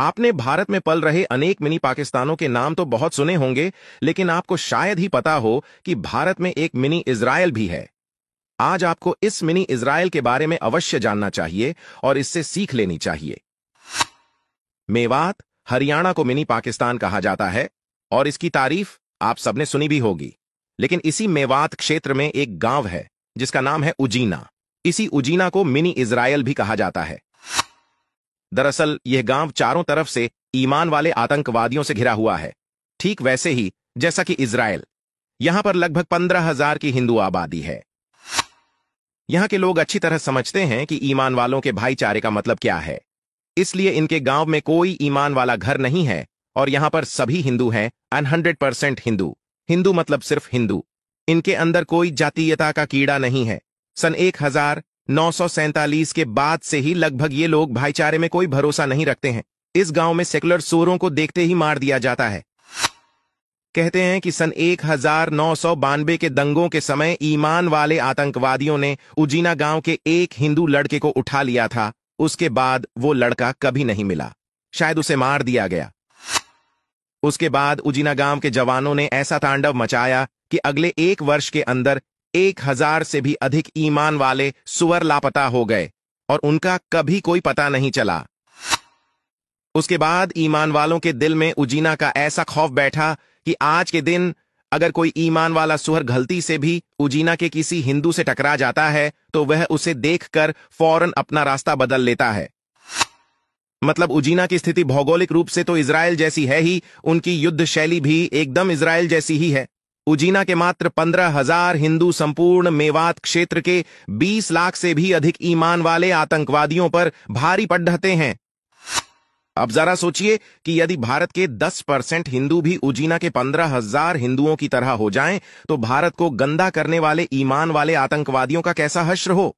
आपने भारत में पल रहे अनेक मिनी पाकिस्तानों के नाम तो बहुत सुने होंगे लेकिन आपको शायद ही पता हो कि भारत में एक मिनी इसराइल भी है आज आपको इस मिनी इसराइल के बारे में अवश्य जानना चाहिए और इससे सीख लेनी चाहिए मेवात हरियाणा को मिनी पाकिस्तान कहा जाता है और इसकी तारीफ आप सबने सुनी भी होगी लेकिन इसी मेवात क्षेत्र में एक गांव है जिसका नाम है उजीना इसी उजीना को मिनी इसराइल भी कहा जाता है दरअसल यह गांव चारों तरफ से ईमान वाले आतंकवादियों से घिरा हुआ है ठीक वैसे ही जैसा कि इसराइल यहां पर लगभग पंद्रह हजार की हिंदू आबादी है यहां के लोग अच्छी तरह समझते हैं कि ईमान वालों के भाईचारे का मतलब क्या है इसलिए इनके गांव में कोई ईमान वाला घर नहीं है और यहां पर सभी हिंदू हैं one hundred percent Hindu Hindu मतलब सिर्फ हिंदू इनके अंदर कोई जातीयता का कीड़ा नहीं है सन एक हजार नौ के बाद से ही लगभग ये लोग भाईचारे में कोई भरोसा नहीं रखते हैं इस गांव में सेकुलर सोरों को देखते ही मार दिया जाता है कहते हैं कि सन एक के दंगों के समय ईमान वाले आतंकवादियों ने उजीना गांव के एक हिंदू लड़के को उठा लिया था उसके बाद वो लड़का कभी नहीं मिला शायद उसे मार दिया गया उसके बाद उजीना गांव के जवानों ने ऐसा तांडव मचाया कि अगले एक वर्ष के अंदर एक हजार से भी अधिक ईमान वाले सुअर लापता हो गए और उनका कभी कोई पता नहीं चला उसके बाद ईमान वालों के दिल में उजीना का ऐसा खौफ बैठा कि आज के दिन अगर कोई ईमान वाला सुहर गलती से भी उजीना के किसी हिंदू से टकरा जाता है तो वह उसे देखकर फौरन अपना रास्ता बदल लेता है मतलब उजीना की स्थिति भौगोलिक रूप से तो इसराइल जैसी है ही उनकी युद्ध शैली भी एकदम इसराइल जैसी ही है उजीना के मात्र पंद्रह हजार हिंदू संपूर्ण मेवात क्षेत्र के बीस लाख से भी अधिक ईमान वाले आतंकवादियों पर भारी पडते हैं अब जरा सोचिए कि यदि भारत के 10 परसेंट हिंदू भी उजीना के पंद्रह हजार हिंदुओं की तरह हो जाएं, तो भारत को गंदा करने वाले ईमान वाले आतंकवादियों का कैसा हश्र हो